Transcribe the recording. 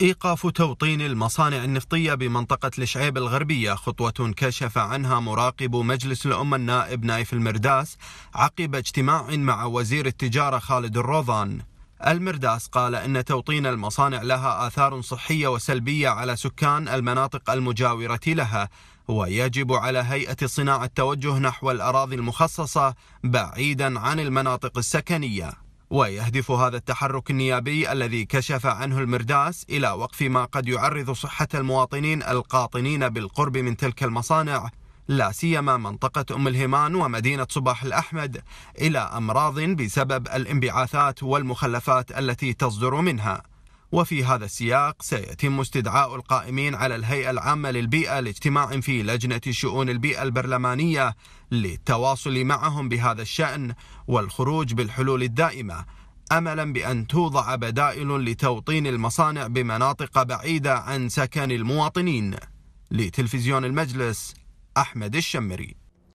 إيقاف توطين المصانع النفطية بمنطقة الشعيب الغربية خطوة كشف عنها مراقب مجلس الأمة النائب نايف المرداس عقب اجتماع مع وزير التجارة خالد الروضان المرداس قال ان توطين المصانع لها اثار صحيه وسلبيه على سكان المناطق المجاوره لها ويجب على هيئه الصناعه التوجه نحو الاراضي المخصصه بعيدا عن المناطق السكنيه ويهدف هذا التحرك النيابي الذي كشف عنه المرداس إلى وقف ما قد يعرض صحة المواطنين القاطنين بالقرب من تلك المصانع لا سيما منطقة أم الهمان ومدينة صباح الأحمد إلى أمراض بسبب الانبعاثات والمخلفات التي تصدر منها وفي هذا السياق سيتم استدعاء القائمين على الهيئة العامة للبيئة لاجتماع في لجنة شؤون البيئة البرلمانية للتواصل معهم بهذا الشأن والخروج بالحلول الدائمة املا بان توضع بدائل لتوطين المصانع بمناطق بعيده عن سكن المواطنين لتلفزيون المجلس احمد الشمري